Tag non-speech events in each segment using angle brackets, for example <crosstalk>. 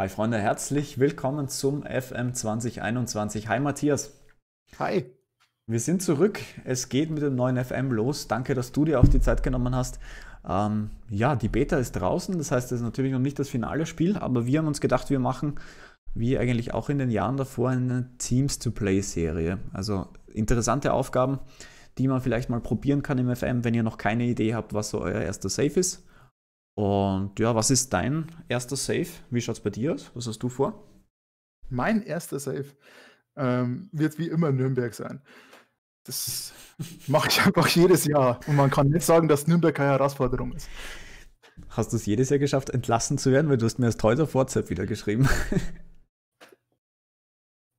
Hi Freunde, herzlich willkommen zum FM 2021. Hi Matthias. Hi. Wir sind zurück. Es geht mit dem neuen FM los. Danke, dass du dir auch die Zeit genommen hast. Ähm, ja, die Beta ist draußen. Das heißt, es ist natürlich noch nicht das finale Spiel, aber wir haben uns gedacht, wir machen, wie eigentlich auch in den Jahren davor, eine Teams-to-Play-Serie. Also interessante Aufgaben, die man vielleicht mal probieren kann im FM, wenn ihr noch keine Idee habt, was so euer erster Safe ist. Und ja, was ist dein erster Save? Wie schaut es bei dir aus? Was hast du vor? Mein erster Save ähm, wird wie immer Nürnberg sein. Das mache ich einfach jedes Jahr. Und man kann nicht sagen, dass Nürnberg keine Herausforderung ist. Hast du es jedes Jahr geschafft, entlassen zu werden? Weil du hast mir das teurer Vorzeit wieder geschrieben. <laughs>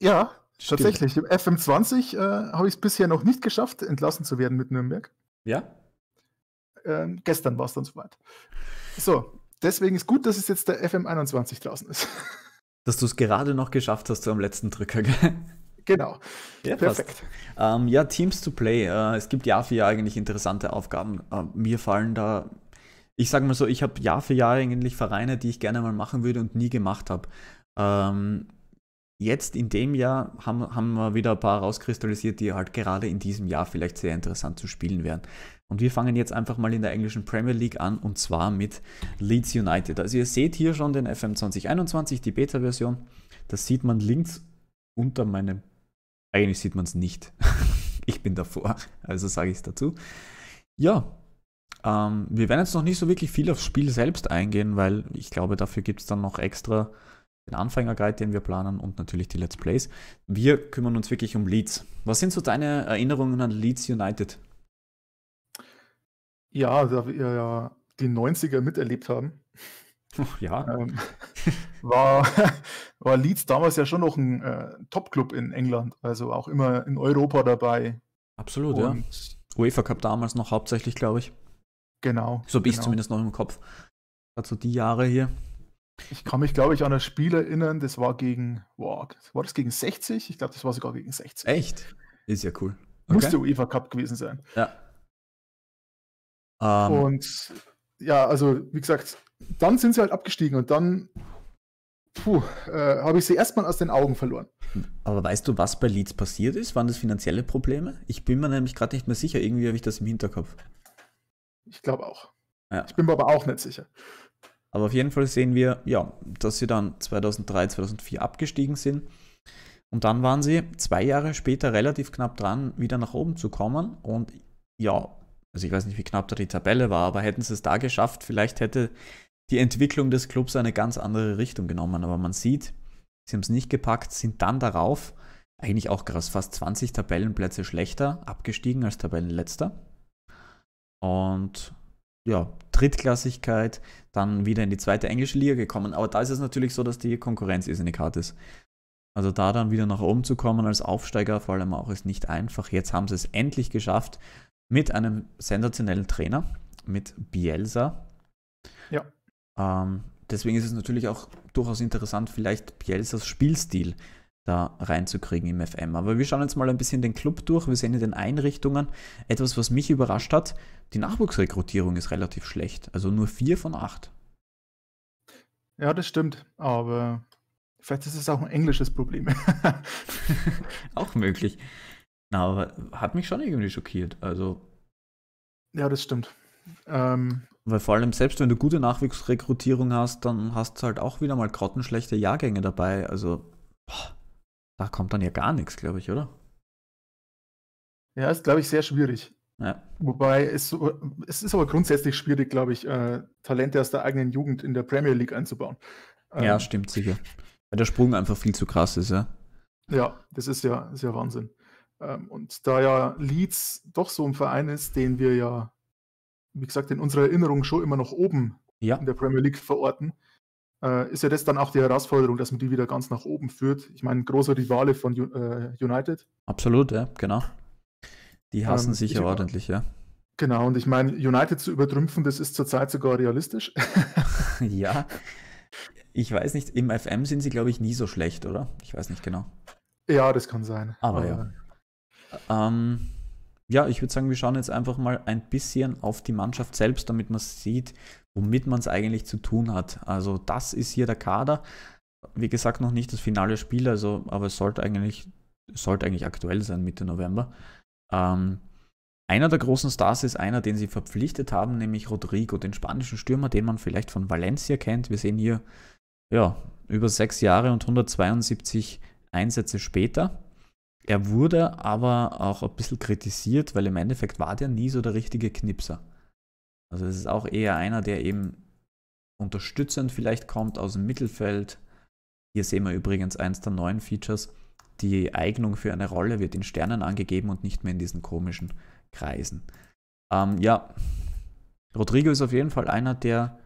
Ja, Stimmt. tatsächlich. Im FM20 äh, habe ich es bisher noch nicht geschafft, entlassen zu werden mit Nürnberg. Ja? Ähm, gestern war es dann soweit. So, deswegen ist gut, dass es jetzt der FM21 draußen ist. <laughs> Dass du es gerade noch geschafft hast, so am letzten Drücker, gell? Genau. Ja, Perfekt. Ähm, ja, Teams to Play. Äh, es gibt Jahr für Jahr eigentlich interessante Aufgaben. Äh, mir fallen da, ich sag mal so, ich habe Jahr für Jahr eigentlich Vereine, die ich gerne mal machen würde und nie gemacht habe. Ähm, Jetzt in dem Jahr haben, haben wir wieder ein paar rauskristallisiert, die halt gerade in diesem Jahr vielleicht sehr interessant zu spielen wären. Und wir fangen jetzt einfach mal in der englischen Premier League an und zwar mit Leeds United. Also ihr seht hier schon den FM 2021, die Beta-Version. Das sieht man links unter meinem... Eigentlich sieht man es nicht. <laughs> ich bin davor, also sage ich es dazu. Ja, ähm, wir werden jetzt noch nicht so wirklich viel aufs Spiel selbst eingehen, weil ich glaube, dafür gibt es dann noch extra den anfänger den wir planen und natürlich die Let's Plays. Wir kümmern uns wirklich um Leeds. Was sind so deine Erinnerungen an Leeds United? Ja, da wir ja die 90er miterlebt haben. Ach, oh, Ja. <laughs> Ähm, war, <laughs> war Leeds damals ja schon noch ein äh, Top-Club in England, also auch immer in Europa dabei. Absolut, Und, ja. UEFA Cup damals noch hauptsächlich, glaube ich. Genau. So bin genau. ich zumindest noch im Kopf. Also die Jahre hier. Ich kann mich, glaube ich, an ein Spiel erinnern, das war gegen, wow, war das gegen 60? Ich glaube, das war sogar gegen 60. Echt? Ist ja cool. Okay. Muss der UEFA Cup gewesen sein. Ja. Um. Ähm. Und ja, also wie gesagt, dann sind sie halt abgestiegen und dann äh, habe ich sie erstmal aus den Augen verloren. Hm. Aber weißt du, was bei Leeds passiert ist? Waren das finanzielle Probleme? Ich bin mir nämlich gerade nicht mehr sicher. Irgendwie habe ich das im Hinterkopf. Ich glaube auch. Ja. Ich bin mir aber auch nicht sicher. Aber auf jeden Fall sehen wir, ja, dass sie dann 2003, 2004 abgestiegen sind. Und dann waren sie zwei Jahre später relativ knapp dran, wieder nach oben zu kommen. Und ja, also ich weiß nicht, wie knapp da die Tabelle war, aber hätten sie es da geschafft, vielleicht hätte die Entwicklung des Clubs eine ganz andere Richtung genommen. Aber man sieht, sie haben es nicht gepackt, sind dann darauf eigentlich auch krass, fast 20 Tabellenplätze schlechter abgestiegen als Tabellenletzter. Und ja, Drittklassigkeit dann wieder in die zweite englische Liga gekommen. Aber da ist es natürlich so, dass die Konkurrenz irrsinnig hart ist. Also da dann wieder nach oben zu kommen als Aufsteiger, vor allem auch, ist nicht einfach. Jetzt haben sie es endlich geschafft mit einem sensationellen Trainer, mit Bielsa. Ja. Ähm, deswegen ist es natürlich auch durchaus interessant, vielleicht Bielsas Spielstil da reinzukriegen im FM. Aber wir schauen jetzt mal ein bisschen den Club durch. Wir sehen in den Einrichtungen etwas, was mich überrascht hat. Die Nachwuchsrekrutierung ist relativ schlecht. Also nur vier von acht. Ja, das stimmt. Aber vielleicht ist es auch ein englisches Problem. <laughs> auch möglich. aber hat mich schon irgendwie schockiert. Also. Ja, das stimmt. Ähm, Weil vor allem, selbst wenn du gute Nachwuchsrekrutierung hast, dann hast du halt auch wieder mal grottenschlechte Jahrgänge dabei. Also. Boah. Da kommt dann ja gar nichts, glaube ich, oder? Ja, ist, glaube ich, sehr schwierig. Ja. Wobei es, es ist aber grundsätzlich schwierig, glaube ich, äh, Talente aus der eigenen Jugend in der Premier League einzubauen. Ähm, ja, stimmt sicher. Weil der Sprung einfach viel zu krass ist, ja. Ja, das ist ja, ist ja Wahnsinn. Ähm, und da ja Leeds doch so ein Verein ist, den wir ja, wie gesagt, in unserer Erinnerung schon immer noch oben ja. in der Premier League verorten, äh, ist ja das dann auch die Herausforderung, dass man die wieder ganz nach oben führt. Ich meine, großer Rivale von äh, United. Absolut, ja, genau. Die ähm, hassen ähm, sich ja ordentlich, ja. Genau, und ich meine, United zu übertrümpfen, das ist zurzeit sogar realistisch. <laughs> ja. <laughs> Ich weiß nicht, im FM sind sie, glaube ich, nie so schlecht, oder? Ich weiß nicht genau. Ja, das kann sein. Aber, Aber ja. Ähm, ja, ich würde sagen, wir schauen jetzt einfach mal ein bisschen auf die Mannschaft selbst, damit man sieht, womit man es eigentlich zu tun hat. Also das ist hier der Kader. Wie gesagt, noch nicht das finale Spiel, also, aber es sollte eigentlich, sollte eigentlich aktuell sein, Mitte November. Ähm, einer der großen Stars ist einer, den sie verpflichtet haben, nämlich Rodrigo, den spanischen Stürmer, den man vielleicht von Valencia kennt. Wir sehen hier, ja, über sechs Jahre und 172 Einsätze später. Er wurde aber auch ein bisschen kritisiert, weil im Endeffekt war der nie so der richtige Knipser. Also es ist auch eher einer, der eben unterstützend vielleicht kommt aus dem Mittelfeld. Hier sehen wir übrigens eins der neuen Features. Die Eignung für eine Rolle wird in Sternen angegeben und nicht mehr in diesen komischen Kreisen. Ähm, ja, Rodrigo ist auf jeden Fall einer, der,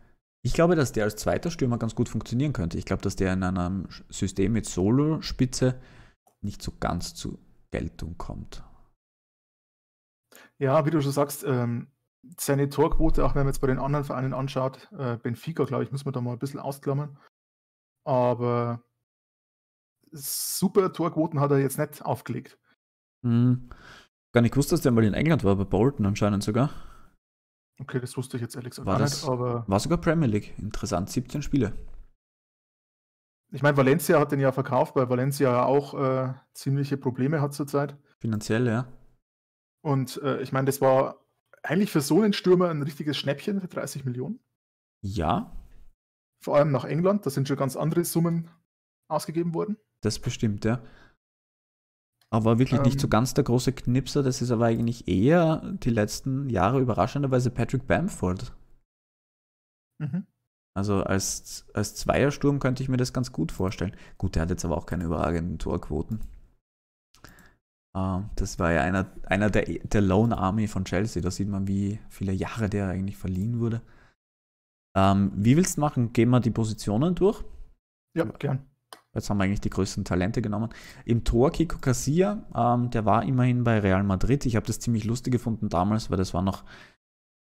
ich glaube, dass der als zweiter Stürmer ganz gut funktionieren könnte. Ich glaube, dass der in einem System mit Solo-Spitze nicht so ganz zu Geltung kommt. Ja, wie du schon sagst, ähm, seine Torquote, auch wenn man jetzt bei den anderen Vereinen anschaut, äh, Benfica, glaube ich, muss man da mal ein bisschen ausklammern. Aber super Torquoten hat er jetzt nicht aufgelegt. Hm. Gar nicht gewusst, dass der mal in England war, bei Bolton anscheinend sogar. Okay, das wusste ich jetzt Alex war das, nicht, aber. War sogar Premier League. Interessant, 17 Spiele. Ich meine, Valencia hat den ja verkauft, weil Valencia ja auch äh, ziemliche Probleme hat zurzeit. Finanziell, ja. Und äh, ich meine, das war eigentlich für so einen Stürmer ein richtiges Schnäppchen für 30 Millionen? Ja. Vor allem nach England, da sind schon ganz andere Summen ausgegeben worden. Das bestimmt, ja. Aber wirklich ähm, nicht so ähm. ganz der große Knipser, das ist aber eigentlich eher die letzten Jahre überraschenderweise Patrick Bamford. Mhm. Also als, als Zweiersturm könnte ich mir das ganz gut vorstellen. Gut, der hat jetzt aber auch keine überragenden Torquoten. Ähm, das war ja einer, einer der, der Lone Army von Chelsea. Da sieht man, wie viele Jahre der eigentlich verliehen wurde. Ähm, wie willst du machen? Gehen wir die Positionen durch? Ja, gern. Jetzt haben wir eigentlich die größten Talente genommen. Im Tor Kiko Casilla, ähm, der war immerhin bei Real Madrid. Ich habe das ziemlich lustig gefunden damals, weil das war noch,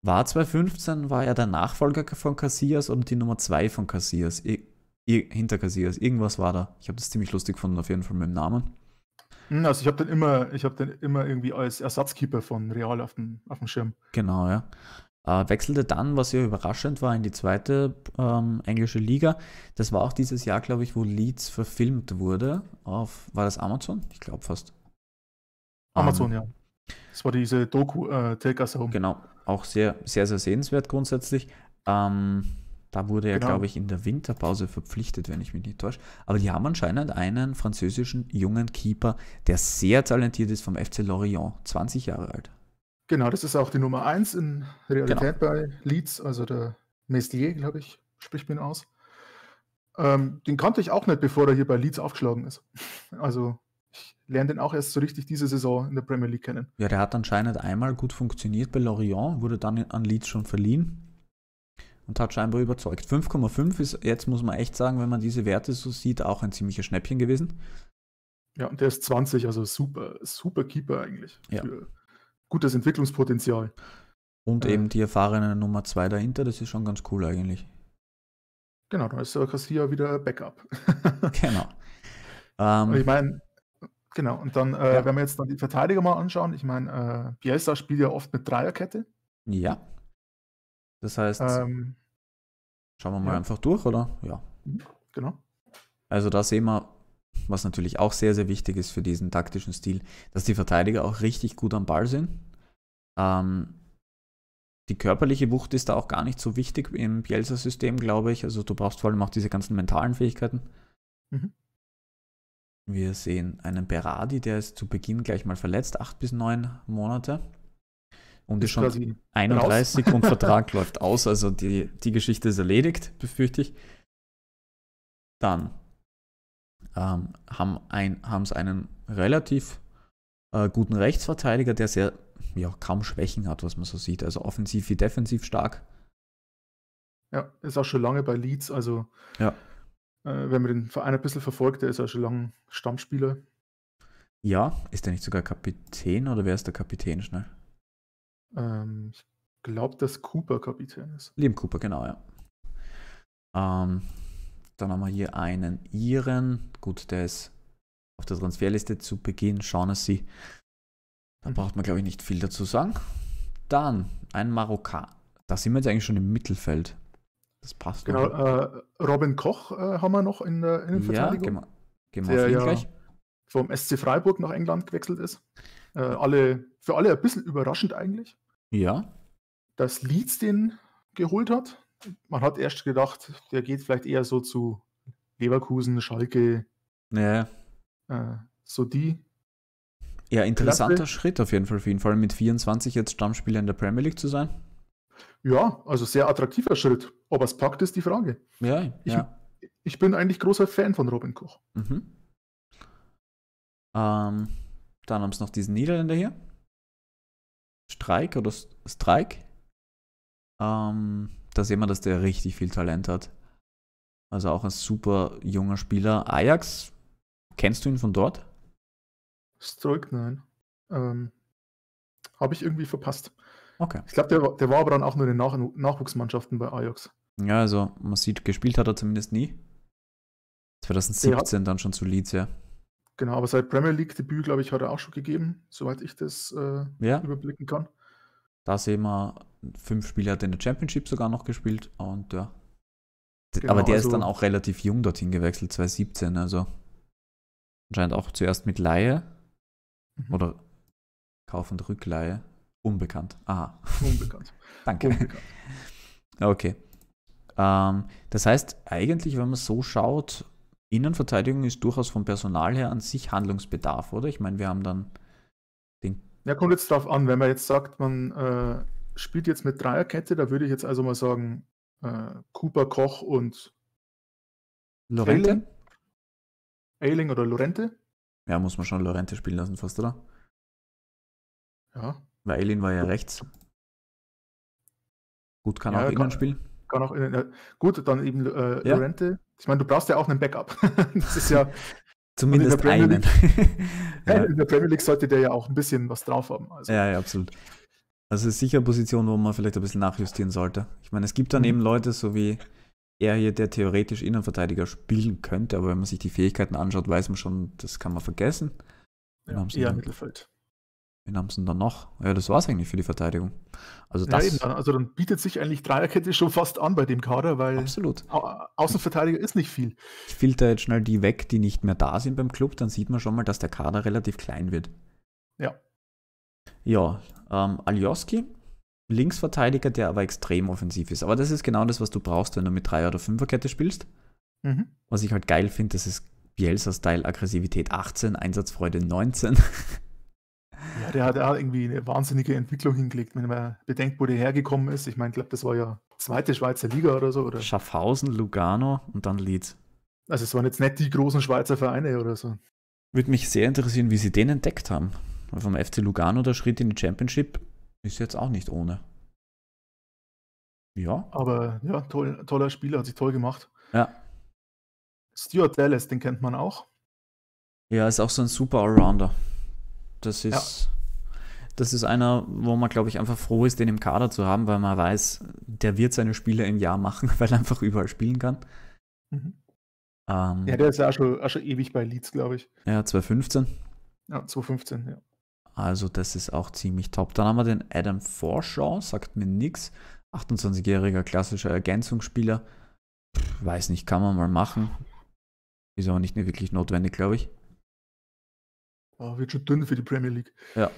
war 2015, war er der Nachfolger von Casillas und die Nummer 2 von Casillas, hinter Casillas. Irgendwas war da. Ich habe das ziemlich lustig gefunden, auf jeden Fall mit dem Namen. Hm, also ich habe den immer, ich habe den immer irgendwie als Ersatzkeeper von Real auf dem, auf dem Schirm. Genau, ja. Äh, wechselte dann, was ja überraschend war, in die zweite ähm, englische Liga. Das war auch dieses Jahr, glaube ich, wo Leeds verfilmt wurde. Auf, war das Amazon? Ich glaube fast. Amazon, ähm, ja. Das war diese Doku, äh, Take Us Home. Genau, auch sehr, sehr, sehr sehenswert grundsätzlich. Ähm, da wurde er, genau. glaube ich, in der Winterpause verpflichtet, wenn ich mich nicht täusche. Aber die haben anscheinend einen französischen jungen Keeper, der sehr talentiert ist vom FC Lorient, 20 Jahre alt. Genau, das ist auch die Nummer 1 in Realität genau. bei Leeds, also der Mestier, glaube ich, spricht mir aus. Ähm, den kannte ich auch nicht, bevor er hier bei Leeds aufgeschlagen ist. <laughs> Also ich lerne den auch erst so richtig diese Saison in der Premier League kennen. Ja, der hat anscheinend einmal gut funktioniert bei Lorient, wurde dann an Leeds schon verliehen und hat scheinbar überzeugt. 5,5 ist jetzt, muss man echt sagen, wenn man diese Werte so sieht, auch ein ziemliches Schnäppchen gewesen. Ja, und der ist 20, also super, super Keeper eigentlich. Ja. gutes Entwicklungspotenzial. Und äh, eben die erfahrene Nummer 2 dahinter, das ist schon ganz cool eigentlich. Genau, da ist äh, Cassia wieder Backup. <laughs> <laughs> genau. Ähm, ich meine, genau, und dann, äh, ja. wenn wir jetzt dann die Verteidiger mal anschauen, ich meine, äh, Bielsa spielt ja oft mit Dreierkette. Ja. Das heißt, ähm, schauen wir mal ja. einfach durch, oder? Ja. Mhm, genau. Also da sehen wir, was natürlich auch sehr, sehr wichtig ist für diesen taktischen Stil, dass die Verteidiger auch richtig gut am Ball sind. Ähm, die körperliche Wucht ist da auch gar nicht so wichtig im Bielsa-System, glaube ich. Also du brauchst vor allem auch diese ganzen mentalen Fähigkeiten. Mhm. Wir sehen einen Berardi, der ist zu Beginn gleich mal verletzt, acht bis neun Monate. Und ist, ist schon 31 raus. und <laughs> Vertrag läuft aus. Also die, die Geschichte ist erledigt, befürchte ich. Dann ähm, haben ein, sie einen relativ äh, guten Rechtsverteidiger, der sehr, ja, kaum Schwächen hat, was man so sieht. Also offensiv wie defensiv stark. Ja, ist auch schon lange bei Leeds. Also, ja. äh, wenn man den Verein ein bisschen verfolgt, der ist auch schon lange Stammspieler. Ja, ist der nicht sogar Kapitän oder wer ist der Kapitän schnell? Ähm, ich glaube, dass Cooper Kapitän ist. Liam Cooper, genau, ja. Ähm, dann haben wir hier einen Iren. Gut, der ist auf der Transferliste zu Beginn. Shaughnessy. Da mhm. braucht man, glaube ich, nicht viel dazu sagen. Dann ein Marokkaner. Da sind wir jetzt eigentlich schon im Mittelfeld. Das passt. Genau, äh, Robin Koch äh, haben wir noch in der Innenverteidigung. Ja, gehen wir, gehen gleich. Vom SC Freiburg nach England gewechselt ist. Äh, alle, für alle ein bisschen überraschend eigentlich. Ja. Dass Leeds den geholt hat. Man hat erst gedacht, der geht vielleicht eher so zu Leverkusen, Schalke. Ja. Äh, so die. Ja, interessanter Klasse. Schritt auf jeden Fall für ihn, vor allem mit 24 jetzt Stammspieler in der Premier League zu sein. Ja, also sehr attraktiver Schritt. Ob es packt, ist die Frage. Ja, ich, ja. ich bin eigentlich großer Fan von Robin Koch. Mhm. Ähm, dann haben es noch diesen Niederländer hier. Streik oder Strike. Ähm, da sehen wir, dass der richtig viel Talent hat. Also auch ein super junger Spieler. Ajax, kennst du ihn von dort? Strike, nein. Ähm, Habe ich irgendwie verpasst. Okay. Ich glaube, der, der, war aber dann auch nur in den Nach Nachwuchsmannschaften bei Ajax. Ja, also man sieht, gespielt hat er zumindest nie. 2017 hat, dann schon zu Leeds, ja. Genau, aber sein Premier League-Debüt, glaube ich, hat er auch schon gegeben, soweit ich das äh, ja. überblicken kann. Da sehen wir, fünf Spiele hat er in der Championship sogar noch gespielt und ja. Genau, aber der also, ist dann auch relativ jung dorthin gewechselt, 2017, also anscheinend auch zuerst mit Laie mhm. oder Kauf- und Rückleihe. Unbekannt. Aha. Unbekannt. <laughs> Danke. Unbekannt. Okay. Ähm, das heißt, eigentlich, wenn man so schaut, Innenverteidigung ist durchaus vom Personal her an sich Handlungsbedarf, oder? Ich meine, wir haben dann den. Ja, kommt jetzt darauf an, wenn man jetzt sagt, man äh, spielt jetzt mit Dreierkette, da würde ich jetzt also mal sagen, äh, Cooper, Koch und Lorente? Ailing? oder Lorente? Ja, muss man schon Lorente spielen lassen, fast, oder? Ja. Weil Ailing war ja rechts. Gut kann ja, auch innen spielen. Kann auch in, äh, gut, dann eben äh, ja. Lorente. Ich meine, du brauchst ja auch einen Backup. <laughs> das ist ja. <laughs> Zumindest in einen. <laughs> ja. In der Premier League sollte der ja auch ein bisschen was drauf haben. Also. Ja, ja, absolut. Also es ist sicher eine Position, wo man vielleicht ein bisschen nachjustieren sollte. Ich meine, es gibt dann mhm. eben Leute, so wie er hier, der theoretisch Innenverteidiger spielen könnte, aber wenn man sich die Fähigkeiten anschaut, weiß man schon, das kann man vergessen. Ja, eher Mittelfeld. Wen haben sie denn dann noch? Ja, das war es eigentlich für die Verteidigung. Also, das ja, eben, also dann bietet sich eigentlich Dreierkette schon fast an bei dem Kader, weil Absolut. Außenverteidiger ist nicht viel. Ich filter jetzt schnell die weg, die nicht mehr da sind beim Club, dann sieht man schon mal, dass der Kader relativ klein wird. Ja. Ja, ähm, Alioski, Linksverteidiger, der aber extrem offensiv ist. Aber das ist genau das, was du brauchst, wenn du mit Dreier- oder Fünferkette spielst. Mhm. Was ich halt geil finde, das ist Bielsa-Style Aggressivität 18, Einsatzfreude 19. <laughs> Ja, der hat ja irgendwie eine wahnsinnige Entwicklung hingelegt, wenn man bedenkt, wo der hergekommen ist. Ich meine, ich glaube, das war ja zweite Schweizer Liga oder so, oder? Schaffhausen, Lugano und dann Leeds. Also es waren jetzt nicht die großen Schweizer Vereine oder so. Würde mich sehr interessieren, wie sie den entdeckt haben. Weil vom FC Lugano der Schritt in die Championship ist jetzt auch nicht ohne. Ja. Aber ja, toll, toller Spieler, hat sich toll gemacht. Ja. Stuart Dallas, den kennt man auch. Ja, ist auch so ein super Allrounder. Das ist, ja. das ist einer, wo man, glaube ich, einfach froh ist, den im Kader zu haben, weil man weiß, der wird seine Spiele im Jahr machen, <laughs> weil er einfach überall spielen kann. Mhm. Ähm, ja, der ist ja auch schon, auch schon ewig bei Leeds, glaube ich. Ja, 2015. Ja, 2015, ja. Also das ist auch ziemlich top. Dann haben wir den Adam Forshaw, sagt mir nichts. 28-jähriger klassischer Ergänzungsspieler. Pff, weiß nicht, kann man mal machen. Ist aber nicht mehr wirklich notwendig, glaube ich. Oh, wird schon dünn für die Premier League. Ja.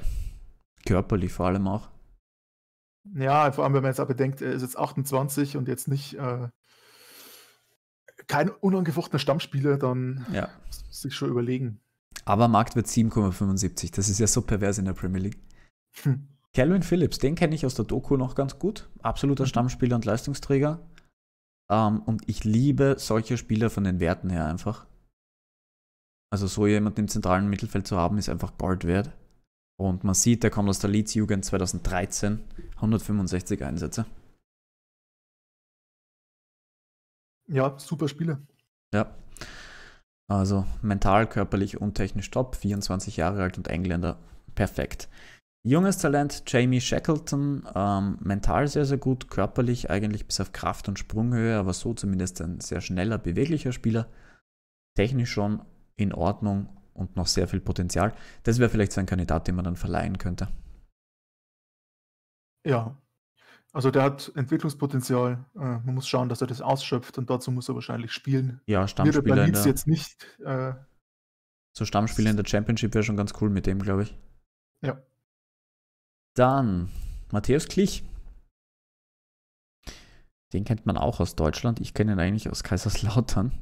Körperlich vor allem auch. Ja, vor allem, wenn man jetzt auch bedenkt, er ist jetzt 28 und jetzt nicht äh, kein unangefochtener Stammspieler, dann ja. muss man sich schon überlegen. Aber Markt wird 7,75. Das ist ja so pervers in der Premier League. Hm. Calvin Phillips, den kenne ich aus der Doku noch ganz gut. Absoluter mhm. Stammspieler und Leistungsträger. Ähm, und ich liebe solche Spieler von den Werten her einfach. Also so jemanden im zentralen Mittelfeld zu haben, ist einfach Gold wert. Und man sieht, der kommt aus der Leeds-Jugend 2013, 165 Einsätze. Ja, super Spiele. Ja. Also mental, körperlich und technisch top, 24 Jahre alt und Engländer, perfekt. Junges Talent Jamie Shackleton, ähm, mental sehr, sehr gut, körperlich eigentlich bis auf Kraft und Sprunghöhe, aber so zumindest ein sehr schneller, beweglicher Spieler. Technisch schon in Ordnung und noch sehr viel Potenzial. Das wäre vielleicht so ein Kandidat, den man dann verleihen könnte. Ja, also der hat Entwicklungspotenzial. Äh, man muss schauen, dass er das ausschöpft und dazu muss er wahrscheinlich spielen. Ja, Stammspieler. Wird jetzt nicht. Äh, so Stammspieler in der Championship wäre schon ganz cool mit dem, glaube ich. Ja. Dann Matthäus Klich. Den kennt man auch aus Deutschland. Ich kenne ihn eigentlich aus Kaiserslautern.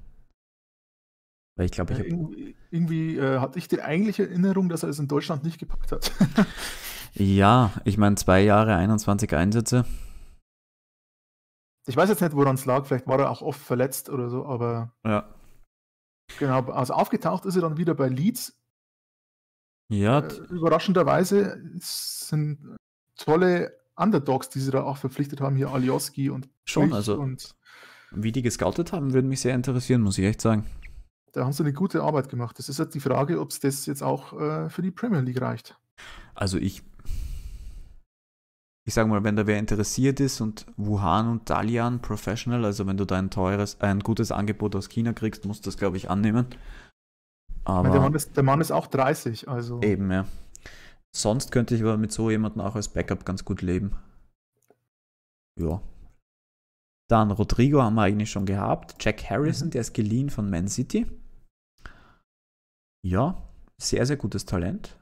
Weil ich glaube, ich ja, irgendwie, irgendwie äh, hatte ich die eigentliche Erinnerung, dass er es in Deutschland nicht gepackt hat. <laughs> ja, ich meine, zwei Jahre, 21 Einsätze. Ich weiß jetzt nicht, woran es lag. Vielleicht war er auch oft verletzt oder so, aber. Ja. Genau, also aufgetaucht ist er dann wieder bei Leeds. Ja. Äh, überraschenderweise sind tolle Underdogs, die sie da auch verpflichtet haben, hier Alioski und. Schon, Blech also. Und wie die gescoutet haben, würde mich sehr interessieren, muss ich echt sagen. Da haben sie eine gute Arbeit gemacht. Das ist jetzt halt die Frage, ob es das jetzt auch äh, für die Premier League reicht. Also ich, ich sage mal, wenn da wer interessiert ist und Wuhan und Dalian Professional, also wenn du da ein teures, ein gutes Angebot aus China kriegst, musst du das, glaube ich, annehmen. Aber der Mann, ist, der, Mann ist, auch 30, also. Eben, ja. Sonst könnte ich aber mit so jemandem auch als Backup ganz gut leben. Ja. Dann Rodrigo haben wir eigentlich schon gehabt. Jack Harrison, mhm. der ist geliehen von Man City ja, sehr, sehr gutes Talent.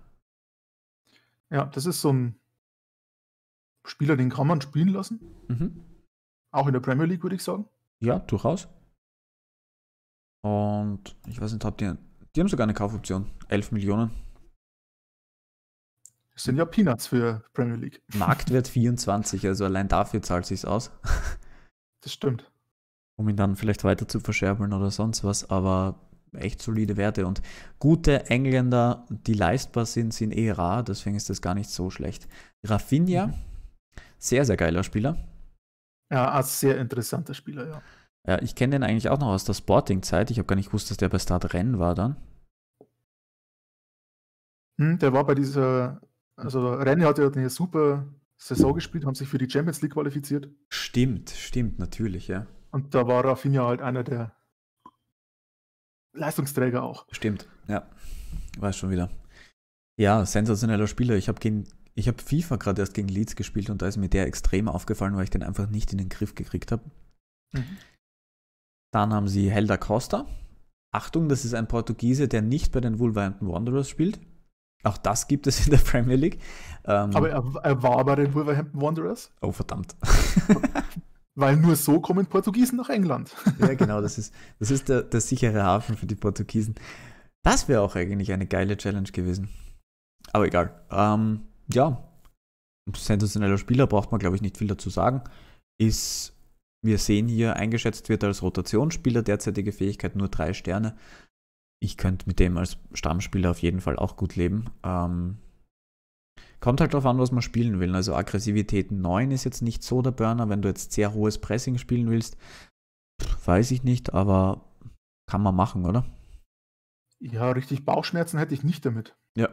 Ja, das ist so ein Spieler, den kann man spielen lassen. Mhm. Auch in der Premier League, würde ich sagen. Ja, durchaus. Und ich weiß nicht, habt ihr. Die haben sogar eine Kaufoption. 11 Millionen. Das sind ja Peanuts für Premier League. <laughs> Marktwert 24, also allein dafür zahlt sich's aus. Das stimmt. Um ihn dann vielleicht weiter zu verscherbeln oder sonst was, aber echt solide Werte und gute Engländer, die leistbar sind, sind eh rar, deswegen ist das gar nicht so schlecht. Rafinha, mhm. sehr, sehr geiler Spieler. Ja, ein sehr interessanter Spieler, ja. ja ich kenne den eigentlich auch noch aus der Sporting-Zeit. Ich habe gar nicht gewusst, dass der bei Start Rennen war dann. Hm, der war bei dieser, also Rennen hat ja eine super Saison gespielt, haben sich für die Champions League qualifiziert. Stimmt, stimmt, natürlich, ja. Und da war Rafinha halt einer der Leistungsträger auch. Stimmt, ja. Weiß schon wieder. Ja, sensationeller Spieler. Ich habe gegen FIFA gerade erst gegen Leeds gespielt und da ist mir der extrem aufgefallen, weil ich den einfach nicht in den Griff gekriegt habe. Mhm. Dann haben sie Helder Costa. Achtung, das ist ein Portugiese, der nicht bei den Wolverhampton Wanderers spielt. Auch das gibt es in der Premier League. Ähm, aber er, er, war bei den Wolverhampton Wanderers? Oh, verdammt. <laughs> Weil nur so kommen Portugiesen nach England. ja, genau, das ist, das ist der, der sichere Hafen für die Portugiesen. Das wäre auch eigentlich eine geile Challenge gewesen. Aber egal. Ähm, ja, sensationeller Spieler, braucht man glaube ich nicht viel dazu sagen. Ist, wir sehen hier, eingeschätzt wird als Rotationsspieler, derzeitige Fähigkeit nur drei Sterne. Ich könnte mit dem als Stammspieler auf jeden Fall auch gut leben. Ähm, Kommt halt darauf an, was man spielen will. Also Aggressivität 9 ist jetzt nicht so der Burner. Wenn du jetzt sehr hohes Pressing spielen willst, weiß ich nicht, aber kann man machen, oder? Ja, richtig Bauchschmerzen hätte ich nicht damit. Ja.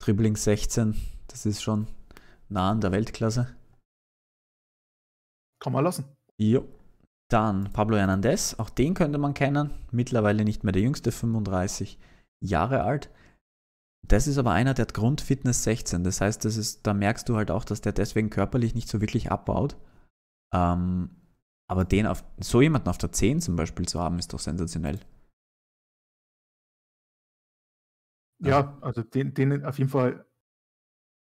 Dribbling 16, das ist schon nah an der Weltklasse. Kann man lassen. Jo. Dann Pablo Hernandez, auch den könnte man kennen. Mittlerweile nicht mehr der jüngste, 35 Jahre alt. Das ist aber einer, der hat Grundfitness 16. Das heißt, das ist, da merkst du halt auch, dass der deswegen körperlich nicht so wirklich abbaut. Ähm, aber den auf, so jemanden auf der 10 zum Beispiel zu haben, ist doch sensationell. Ja, also den, den auf jeden Fall,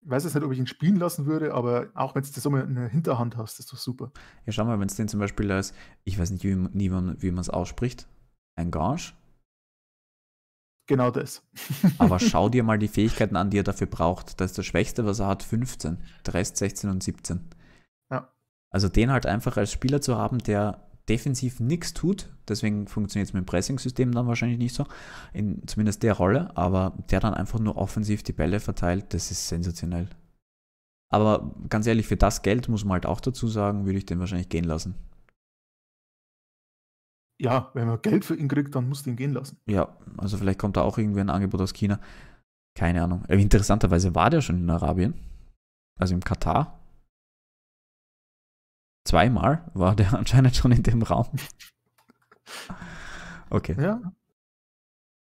ich weiß jetzt nicht, ob ich ihn spielen lassen würde, aber auch wenn du das immer in der Hinterhand hast, ist doch super. Ja, schau mal, wenn es den zum Beispiel als, ich weiß nicht, wie, wie man es ausspricht, ein Gange, Genau das. <laughs> Aber schau dir mal die Fähigkeiten an, die er dafür braucht. Das ist der Schwächste, was er hat, 15. Der Rest 16 und 17. Ja. Also den halt einfach als Spieler zu haben, der defensiv nichts tut, deswegen funktioniert es mit dem Pressing-System dann wahrscheinlich nicht so, in zumindest der Rolle, aber der dann einfach nur offensiv die Bälle verteilt, das ist sensationell. Aber ganz ehrlich, für das Geld muss man halt auch dazu sagen, würde ich den wahrscheinlich gehen lassen ja, wenn man Geld für ihn kriegt, dann muss ihn gehen lassen. Ja, also vielleicht kommt da auch irgendwie ein Angebot aus China. Keine Ahnung. Äh, interessanterweise war der schon in Arabien, also im Katar. Zweimal war der <laughs> anscheinend schon in dem Raum. Okay. Ja.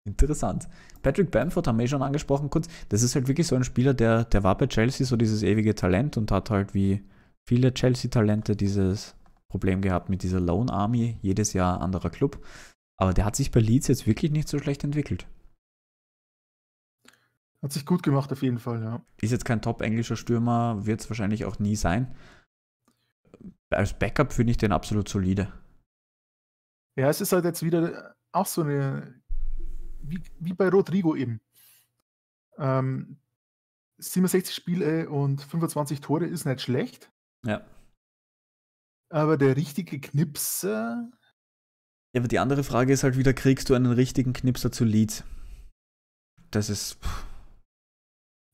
Interessant. Patrick Bamford haben wir eh schon angesprochen, kurz. Das ist halt wirklich so ein Spieler, der, der war bei Chelsea so dieses ewige Talent und hat halt wie viele Chelsea-Talente dieses Problem gehabt mit dieser Lone Army, jedes Jahr anderer Club. Aber der hat sich bei Leeds jetzt wirklich nicht so schlecht entwickelt. Hat sich gut gemacht auf jeden Fall, ja. Ist jetzt kein top-englischer Stürmer, wird es wahrscheinlich auch nie sein. Als Backup finde ich den absolut solide. Ja, es ist halt jetzt wieder auch so eine, wie, wie bei Rodrigo eben. Ähm, 67 Spiele und 25 Tore ist nicht schlecht. Ja. Aber der richtige Knipser. Ja, aber die andere Frage ist halt wieder, kriegst du einen richtigen Knipser zu Lead? Das ist. Pff.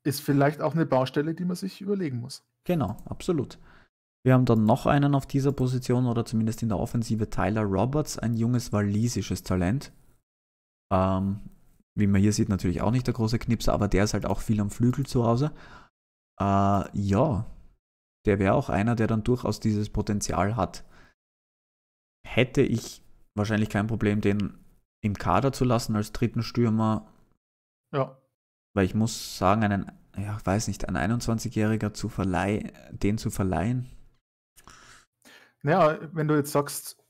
Ist vielleicht auch eine Baustelle, die man sich überlegen muss. Genau, absolut. Wir haben dann noch einen auf dieser Position oder zumindest in der Offensive Tyler Roberts, ein junges walisisches Talent. Ähm, wie man hier sieht, natürlich auch nicht der große Knipser, aber der ist halt auch viel am Flügel zu Hause. Äh, ja, der wäre auch einer, der dann durchaus dieses Potenzial hat. Hätte ich wahrscheinlich kein Problem, den im Kader zu lassen als dritten Stürmer. Ja. Weil ich muss sagen, einen, ja, weiß nicht, einen 21-Jähriger zu verleihen, den zu verleihen. Naja, wenn du jetzt sagst,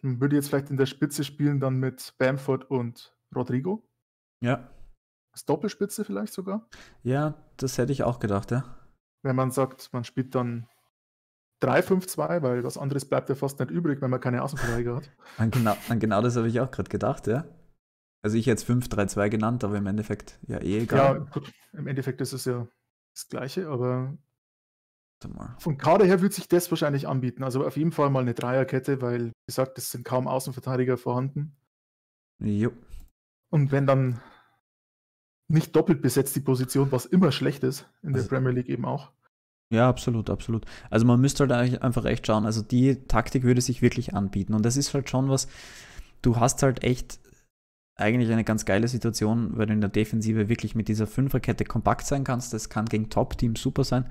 hm, würde jetzt vielleicht in der Spitze spielen, dann mit Bamford und Rodrigo. Ja. Als Doppelspitze vielleicht sogar? Ja, das hätte ich auch gedacht, ja wenn man sagt, man spielt dann 3-5-2, weil was anderes bleibt ja fast nicht übrig, wenn man keine Außenverteidiger hat. <laughs> An genau, an genau das habe ich auch gerade gedacht, ja. Also ich hätte es 5-3-2 genannt, aber im Endeffekt ja eh egal. Ja, gut, im Endeffekt ist es ja das Gleiche, aber von Kader her würde sich das wahrscheinlich anbieten. Also auf jeden Fall mal eine Dreierkette, weil, wie gesagt, es sind kaum Außenverteidiger vorhanden. Jo. Und wenn dann nicht doppelt besetzt die Position, was immer schlecht ist, in also, der Premier League eben auch. Ja, absolut, absolut. Also man müsste halt einfach echt schauen. Also die Taktik würde sich wirklich anbieten. Und das ist halt schon was, du hast halt echt eigentlich eine ganz geile Situation, weil du in der Defensive wirklich mit dieser Fünferkette kompakt sein kannst. Das kann gegen Top-Teams super sein.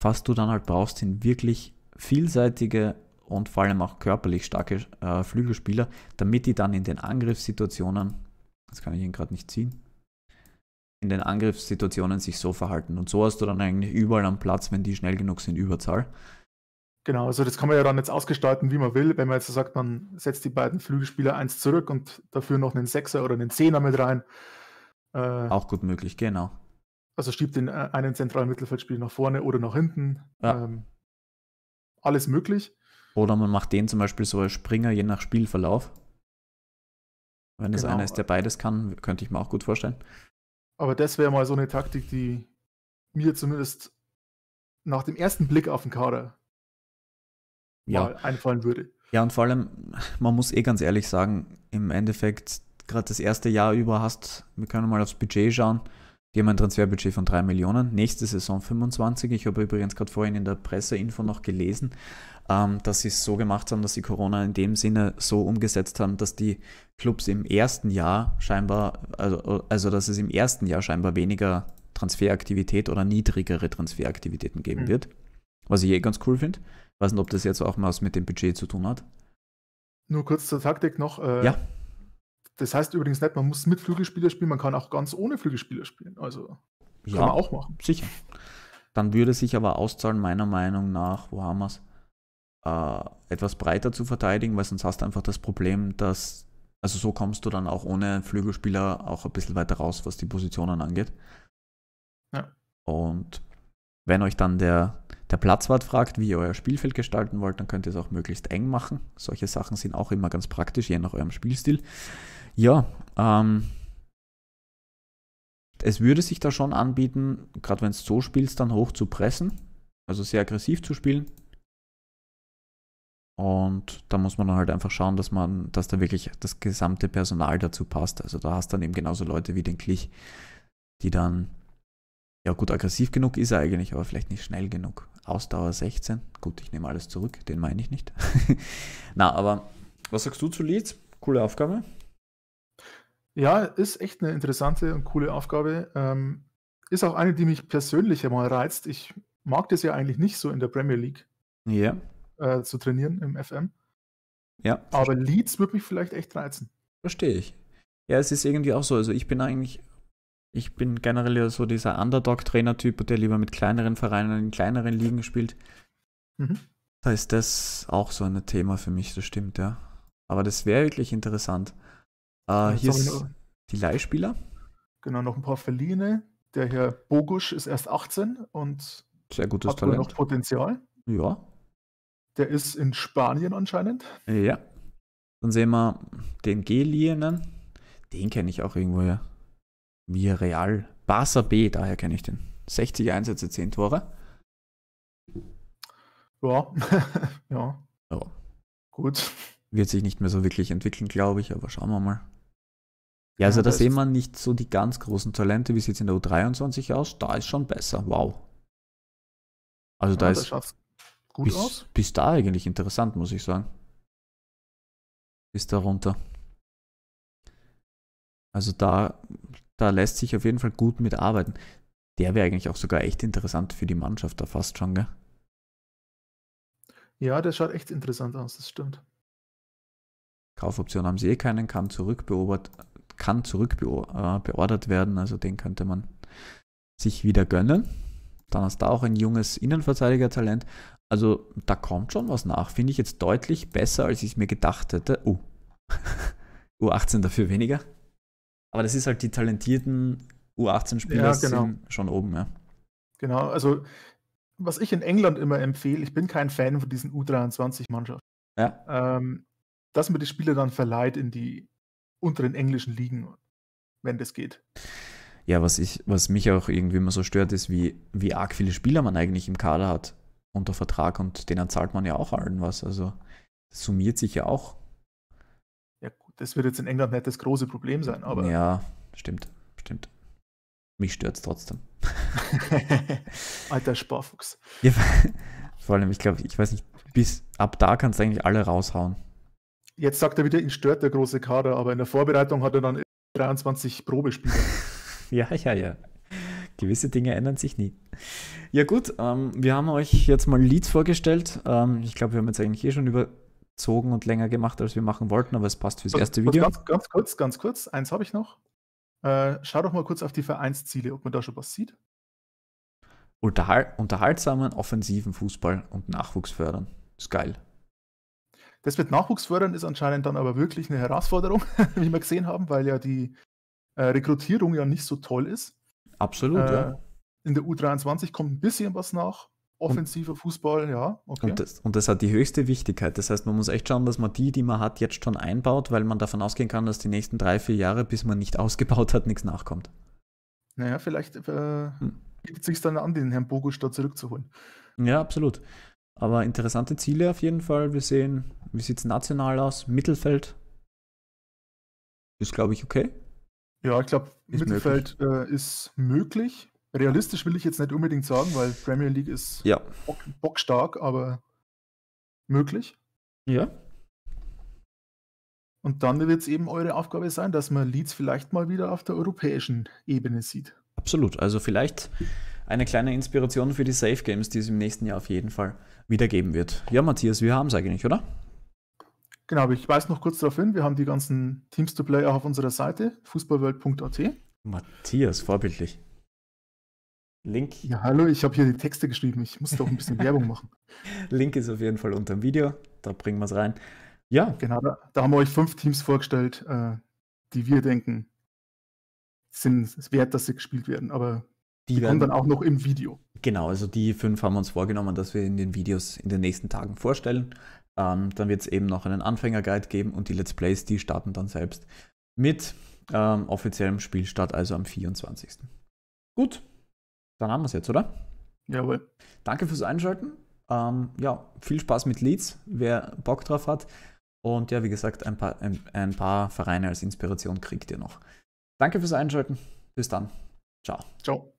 Was du dann halt brauchst, sind wirklich vielseitige und vor allem auch körperlich starke äh, Flügelspieler, damit die dann in den Angriffssituationen, das kann ich ihn gerade nicht ziehen, in den Angriffssituationen sich so verhalten. Und so hast du dann eigentlich überall am Platz, wenn die schnell genug sind, Überzahl. Genau, also das kann man ja dann jetzt ausgestalten, wie man will. Wenn man jetzt sagt, man setzt die beiden Flügelspieler eins zurück und dafür noch einen Sechser oder einen Zehner mit rein. Äh, auch gut möglich, genau. Also schiebt den äh, einen zentralen Mittelfeldspieler nach vorne oder nach hinten. Ja. Ähm, alles möglich. Oder man macht den zum Beispiel so als Springer, je nach Spielverlauf. Wenn das genau. einer ist, der beides kann, könnte ich mir auch gut vorstellen. Aber das wäre mal so eine Taktik, die mir zumindest nach dem ersten Blick auf den Kader ja. einfallen würde. Ja, und vor allem, man muss eh ganz ehrlich sagen, im Endeffekt, gerade das erste Jahr über hast, wir können mal aufs Budget schauen, die haben ein Transferbudget von 3 Millionen, nächste Saison 25. Ich habe übrigens gerade vorhin in der Presseinfo noch gelesen, ähm, dass sie es so gemacht haben, dass sie Corona in dem Sinne so umgesetzt haben, dass die Clubs im ersten Jahr scheinbar, also, also dass es im ersten Jahr scheinbar weniger Transferaktivität oder niedrigere Transferaktivitäten geben mhm. wird. Was ich eh ganz cool finde. Weiß nicht, ob das jetzt auch mal was mit dem Budget zu tun hat. Nur kurz zur Taktik noch. Äh, ja. Das heißt übrigens nicht, man muss mit Flügelspieler spielen, man kann auch ganz ohne Flügelspieler spielen. Also ja, kann man auch machen. Sicher. Dann würde sich aber auszahlen, meiner Meinung nach, wo haben wir es, äh, etwas breiter zu verteidigen, weil sonst hast du einfach das Problem, dass, also so kommst du dann auch ohne Flügelspieler auch ein bisschen weiter raus, was die Positionen angeht. Ja. Und wenn euch dann der, der Platzwart fragt, wie ihr euer Spielfeld gestalten wollt, dann könnt ihr es auch möglichst eng machen. Solche Sachen sind auch immer ganz praktisch, je nach eurem Spielstil ja, ähm, es würde sich da schon anbieten, gerade wenn es so spielst, dann hoch zu pressen, also sehr aggressiv zu spielen. Und da muss man dann halt einfach schauen, dass man, dass da wirklich das gesamte Personal dazu passt. Also da hast dann eben genauso Leute wie den Klich, die dann, ja gut, aggressiv genug ist er eigentlich, aber vielleicht nicht schnell genug. Ausdauer 16. Gut, ich nehme alles zurück, den meine ich nicht. <laughs> Na, aber was sagst du zu Leeds? Coole Aufgabe. Ja, ist echt eine interessante und coole Aufgabe. Ähm, ist auch eine, die mich persönlich einmal reizt. Ich mag das ja eigentlich nicht so in der Premier League yeah. äh, zu trainieren im FM. Ja. Aber Leeds würde mich vielleicht echt reizen. Verstehe ich. Ja, es ist irgendwie auch so. Also ich bin eigentlich, ich bin generell so dieser Underdog-Trainer-Typ, der lieber mit kleineren Vereinen in kleineren Ligen spielt. Mhm. Das heißt, das auch so ein Thema für mich, das stimmt, ja. Aber das wäre wirklich interessant. Uh, hier ist die Leihspieler. Genau, noch ein paar Verliehene. Der Herr Bogusch ist erst 18 und Sehr gutes hat Talent. noch Potenzial. Ja. Der ist in Spanien anscheinend. Ja. Dann sehen wir den Geliehenen. Den kenne ich auch irgendwo ja. Via Real. Barca B, daher kenne ich den. 60 Einsätze, 10 Tore. Ja. <laughs> ja. ja. Gut. Wird sich nicht mehr so wirklich entwickeln, glaube ich, aber schauen wir mal. Ja, also ja, da sehen man nicht so die ganz großen Talente, wie es jetzt in der U23 aus. Da ist schon besser. Wow. Also ja, da ist gut bis, aus. bis da eigentlich interessant, muss ich sagen. Bis da runter. Also da, da lässt sich auf jeden Fall gut mitarbeiten. Der wäre eigentlich auch sogar echt interessant für die Mannschaft da fast schon, gell? Ja, der schaut echt interessant aus, das stimmt. Kaufoption haben sie eh keinen, kann zurückbeobachtet kann zurückbeordert werden, also den könnte man sich wieder gönnen. Dann hast du auch ein junges Innenverteidiger-Talent. Also da kommt schon was nach. Finde ich jetzt deutlich besser, als ich es mir gedacht hätte. Oh, U18 <laughs> dafür weniger. Aber das ist halt die talentierten U18-Spieler ja, genau. schon oben, ja. Genau, also was ich in England immer empfehle, ich bin kein Fan von diesen U23-Mannschaften. Ja. Ähm, dass man die Spieler dann verleiht in die unter den englischen Ligen, wenn das geht. Ja, was, ich, was mich auch irgendwie immer so stört, ist, wie, wie arg viele Spieler man eigentlich im Kader hat unter Vertrag und denen zahlt man ja auch allen was. Also das summiert sich ja auch. Ja, gut, das wird jetzt in England nicht das große Problem sein, aber. Ja, stimmt, stimmt. Mich stört es trotzdem. <laughs> Alter Sparfuchs. Ja, <laughs> vor allem, ich glaube, ich weiß nicht, bis ab da kannst du eigentlich alle raushauen. Jetzt sagt er wieder, ihn stört der große Kader, aber in der Vorbereitung hat er dann 23 Probespiele. <laughs> ja, ja, ja. Gewisse Dinge ändern sich nie. Ja gut, ähm, wir haben euch jetzt mal Leads vorgestellt. Ähm, ich glaube, wir haben jetzt eigentlich hier eh schon überzogen und länger gemacht, als wir machen wollten, aber es passt fürs erste Video. Ganz, ganz, kurz, ganz kurz, eins habe ich noch. Äh, schau doch mal kurz auf die Vereinsziele, ob man da schon was sieht. Unterhal unterhaltsamen, offensiven Fußball und Nachwuchs fördern. Ist geil. Das mit Nachwuchsfördern ist anscheinend dann aber wirklich eine Herausforderung, <laughs> wie wir gesehen haben, weil ja die äh, Rekrutierung ja nicht so toll ist. Absolut, äh, ja. In der U23 kommt ein bisschen was nach. Offensiver und, Fußball, ja. Okay. Und das, und, das, hat die höchste Wichtigkeit. Das heißt, man muss echt schauen, dass man die, die man hat, jetzt schon einbaut, weil man davon ausgehen kann, dass die nächsten drei, vier Jahre, bis man nicht <laughs> ausgebaut hat, nichts nachkommt. Naja, vielleicht äh, hm. bietet es sich dann an, den Herrn Bogus da zurückzuholen. Ja, absolut. Aber interessante Ziele auf jeden Fall. Wir sehen, wie sieht es national aus? Mittelfeld ist, glaube ich, okay. Ja, ich glaube, Mittelfeld möglich. Äh, ist möglich. Realistisch will ich jetzt nicht unbedingt sagen, weil Premier League ist ja. bock, bockstark, aber möglich. Ja. Und dann wird es eben eure Aufgabe sein, dass man Leeds vielleicht mal wieder auf der europäischen Ebene sieht. Absolut. Also vielleicht eine kleine Inspiration für die Safe Games, die es im nächsten Jahr auf jeden Fall wiedergeben wird. Ja, Matthias, wir haben es eigentlich, oder? Genau, aber ich weise noch kurz darauf hin, wir haben die ganzen Teams to Play auch auf unserer Seite, fußballworld.at. Matthias, vorbildlich. Link. Ja, hallo, ich habe hier die Texte geschrieben. Ich muss doch ein bisschen <laughs> Werbung machen. Link ist auf jeden Fall unter dem Video. Da bringen wir es rein. Ja. Genau, da, da, haben wir euch fünf Teams vorgestellt, äh, die wir denken, sind es wert, dass sie gespielt werden. Aber die, kommen dann auch noch im Video. Genau, also die fünf haben wir uns vorgenommen, dass wir in den Videos in den nächsten Tagen vorstellen. Ähm, dann wird es eben noch einen Anfänger-Guide geben und die Let's Plays, die starten dann selbst mit ähm, offiziellem Spielstart, also am 24. Gut, dann haben wir es jetzt, oder? Jawohl. Danke fürs Einschalten. Ähm, ja, viel Spaß mit Leads, wer Bock drauf hat. Und ja, wie gesagt, ein paar, ein, ein paar Vereine als Inspiration kriegt ihr noch. Danke fürs Einschalten. Bis dann. Ciao. Ciao.